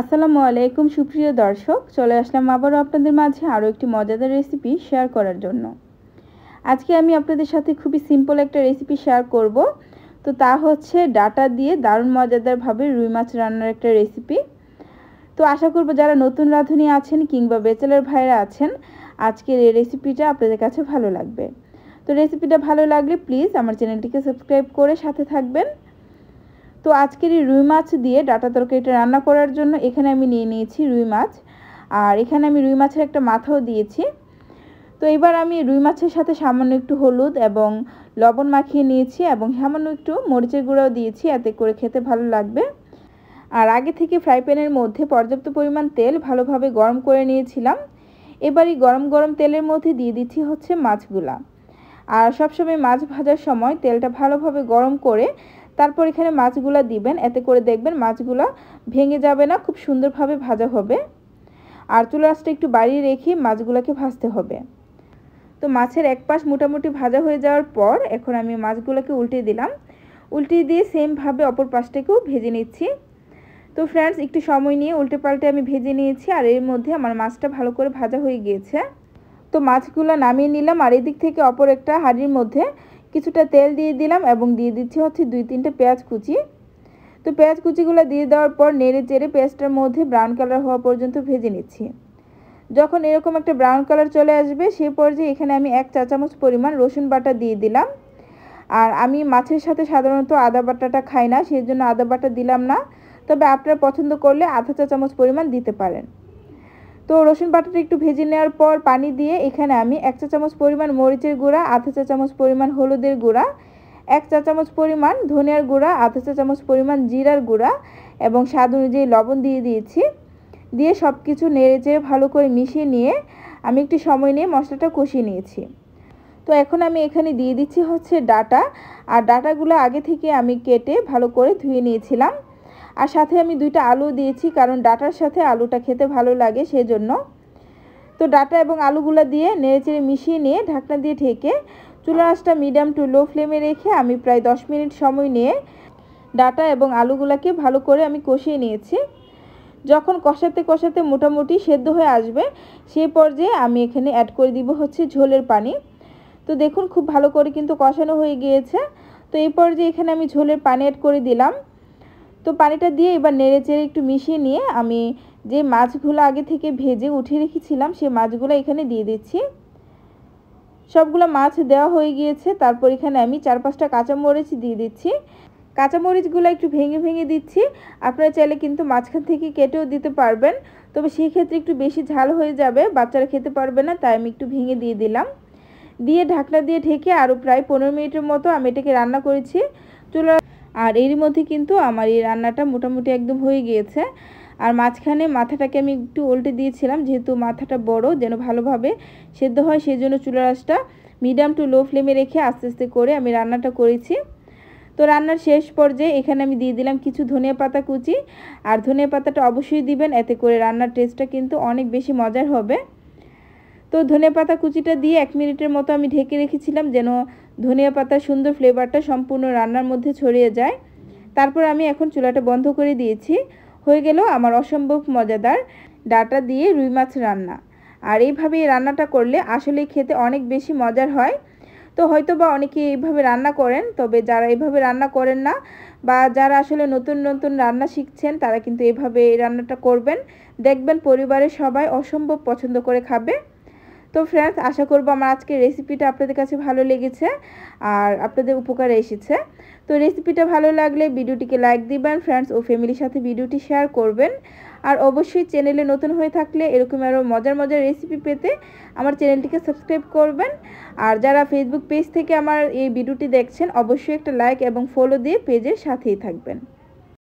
আসসালামু আলাইকুম সুপ্রিয় দর্শক চলে আসলাম আবারও আপনাদের মাঝে আরও একটি মজাদার রেসিপি শেয়ার করার জন্য আজকে আমি আপনাদের সাথে খুবই সিম্পল একটা রেসিপি শেয়ার করব তো তা হচ্ছে ডাটা দিয়ে দারুণ মজাদারভাবে রুই মাছ রান্নার একটা রেসিপি তো আশা করব যারা নতুন রাঁধুনি আছেন কিংবা বেচেলার ভাইরা আছেন আজকের এই রেসিপিটা আপনাদের কাছে ভালো লাগবে তো রেসিপিটা ভালো লাগলে প্লিজ আমার চ্যানেলটিকে সাবস্ক্রাইব করে সাথে থাকবেন তো আজকের এই রুই মাছ দিয়ে ডাটা তরকারিটা রান্না করার জন্য এখানে আমি নিয়ে নিয়েছি রুই মাছ আর এখানে আমি রুই মাছের একটা মাথাও দিয়েছি তো এবার আমি রুই মাছের সাথে সামান্য একটু হলুদ এবং লবণ মাখিয়ে নিয়েছি এবং সামান্য একটু মরিচের গুঁড়াও দিয়েছি এতে করে খেতে ভালো লাগবে আর আগে থেকে ফ্রাই প্যানের মধ্যে পর্যাপ্ত পরিমাণ তেল ভালোভাবে গরম করে নিয়েছিলাম এবারই গরম গরম তেলের মধ্যে দিয়ে দিচ্ছি হচ্ছে মাছগুলা আর সবসময় মাছ ভাজার সময় তেলটা ভালোভাবে গরম করে তারপর এখানে মাছগুলা দিবেন এতে করে দেখবেন মাছগুলা ভেঙে যাবে না খুব সুন্দরভাবে ভাজা হবে আর চুলা আসতে একটু বাড়িয়ে রেখে মাছগুলাকে ভাজতে হবে তো মাছের এক পাশ মোটামুটি ভাজা হয়ে যাওয়ার পর এখন আমি মাছগুলোকে উল্টে দিলাম উল্টে দিয়ে সেমভাবে অপর পাশটাকেও ভেজে নিচ্ছি তো ফ্রেন্ডস একটু সময় নিয়ে উল্টে পাল্টে আমি ভেজে নিয়েছি আর এর মধ্যে আমার মাছটা ভালো করে ভাজা হয়ে গিয়েছে তো মাছগুলো নামিয়ে নিলাম আর এদিক থেকে অপর একটা হাঁড়ির মধ্যে কিছুটা তেল দিয়ে দিলাম এবং দিয়ে দিচ্ছি হচ্ছে দুই তিনটে পেঁয়াজ কুচি তো পেঁয়াজ কুচিগুলো দিয়ে দেওয়ার পর নেড়ে চেড়ে পেঁয়াজটার মধ্যে ব্রাউন কালার হওয়া পর্যন্ত ভেজে নিচ্ছি যখন এরকম একটা ব্রাউন কালার চলে আসবে সে পর্যায়ে এখানে আমি এক চা চামচ পরিমাণ রসুন বাটা দিয়ে দিলাম আর আমি মাছের সাথে সাধারণত আদা বাটাটা খাই না সেই জন্য আদা বাটা দিলাম না তবে আপনারা পছন্দ করলে আধা চা চামচ পরিমাণ দিতে পারেন তো রসুন বাটাটা একটু ভেজে নেওয়ার পর পানি দিয়ে এখানে আমি এক চা চামচ পরিমাণ মরিচের গুঁড়া আধা চা চামচ পরিমাণ হলুদের গুঁড়া এক চা চামচ পরিমাণ ধনিয়ার গুঁড়া আধা চা চামচ পরিমাণ জিরার গুঁড়া এবং স্বাদ অনুযায়ী লবণ দিয়ে দিয়েছি দিয়ে সব কিছু নেড়ে চেড়ে ভালো করে মিশিয়ে নিয়ে আমি একটু সময় নিয়ে মশলাটা কষিয়ে নিয়েছি তো এখন আমি এখানে দিয়ে দিচ্ছি হচ্ছে ডাটা আর ডাটাগুলো আগে থেকে আমি কেটে ভালো করে ধুয়ে নিয়েছিলাম আর সাথে আমি দুইটা আলু দিয়েছি কারণ ডাটার সাথে আলুটা খেতে ভালো লাগে সেজন্য তো ডাটা এবং আলুগুলো দিয়ে নেড়েচেড়ে মিশিয়ে নিয়ে ঢাকনা দিয়ে ঢেকে চুলা আঁচটা মিডিয়াম টু লো ফ্লেমে রেখে আমি প্রায় 10 মিনিট সময় নিয়ে ডাটা এবং আলুগুলোকে ভালো করে আমি কষিয়ে নিয়েছি যখন কষাতে কষাতে মোটামুটি সেদ্ধ হয়ে আসবে সেই পর্যায়ে আমি এখানে অ্যাড করে দিব হচ্ছে ঝোলের পানি তো দেখুন খুব ভালো করে কিন্তু কষানো হয়ে গিয়েছে তো এই পর্যায়ে এখানে আমি ঝোলের পানি অ্যাড করে দিলাম তো পানিটা দিয়ে এবার নেড়ে চেড়ে একটু মিশিয়ে নিয়ে আমি যে মাছগুলো আগে থেকে ভেজে উঠিয়ে রেখেছিলাম সে মাছগুলো এখানে দিয়ে দিচ্ছি সবগুলো মাছ দেওয়া হয়ে গিয়েছে তারপর এখানে আমি চার পাঁচটা কাঁচামরিচ দিয়ে দিচ্ছি কাঁচামরিচগুলো একটু ভেঙে ভেঙে দিচ্ছি আপনারা চাইলে কিন্তু মাঝখান থেকে কেটেও দিতে পারবেন তবে সেই ক্ষেত্রে একটু বেশি ঝাল হয়ে যাবে বাচ্চারা খেতে পারবে না তাই আমি একটু ভেঙে দিয়ে দিলাম দিয়ে ঢাকনা দিয়ে ঢেকে আরও প্রায় পনেরো মিনিটের মতো আমি এটাকে রান্না করেছি চুলা আর এর মধ্যে কিন্তু আমার এই রান্নাটা মোটামুটি একদম হয়ে গিয়েছে আর মাঝখানে মাথাটাকে আমি একটু উল্টে দিয়েছিলাম যেহেতু মাথাটা বড় যেন ভালোভাবে সেদ্ধ হয় সেই জন্য চুলা রাসটা মিডিয়াম টু লো ফ্লেমে রেখে আস্তে আস্তে করে আমি রান্নাটা করেছি তো রান্নার শেষ পর্যায়ে এখানে আমি দিয়ে দিলাম কিছু ধনিয়া পাতা কুচি আর ধনিয়া পাতাটা অবশ্যই দিবেন এতে করে রান্নার টেস্টটা কিন্তু অনেক বেশি মজার হবে তো ধনে পাতা কুচিটা দিয়ে এক মিনিটের মতো আমি ঢেকে রেখেছিলাম যেন ধনিয়া পাতার সুন্দর ফ্লেভারটা সম্পূর্ণ রান্নার মধ্যে ছড়িয়ে যায় তারপর আমি এখন চুলাটা বন্ধ করে দিয়েছি হয়ে গেল আমার অসম্ভব মজাদার ডাটা দিয়ে রুই মাছ রান্না আর এইভাবে রান্নাটা করলে আসলে খেতে অনেক বেশি মজার হয় তো হয়তো বা অনেকে এইভাবে রান্না করেন তবে যারা এইভাবে রান্না করেন না বা যারা আসলে নতুন নতুন রান্না শিখছেন তারা কিন্তু এভাবে এই রান্নাটা করবেন দেখবেন পরিবারের সবাই অসম্ভব পছন্দ করে খাবে তো ফ্রেন্ডস আশা করবো আমার আজকের রেসিপিটা আপনাদের কাছে ভালো লেগেছে আর আপনাদের উপকারে এসেছে তো রেসিপিটা ভালো লাগলে ভিডিওটিকে লাইক দিবেন ফ্রেন্ডস ও ফ্যামিলির সাথে ভিডিওটি শেয়ার করবেন আর অবশ্যই চ্যানেলে নতুন হয়ে থাকলে এরকম আরও মজার মজার রেসিপি পেতে আমার চ্যানেলটিকে সাবস্ক্রাইব করবেন আর যারা ফেসবুক পেজ থেকে আমার এই ভিডিওটি দেখছেন অবশ্যই একটা লাইক এবং ফলো দিয়ে পেজের সাথেই থাকবেন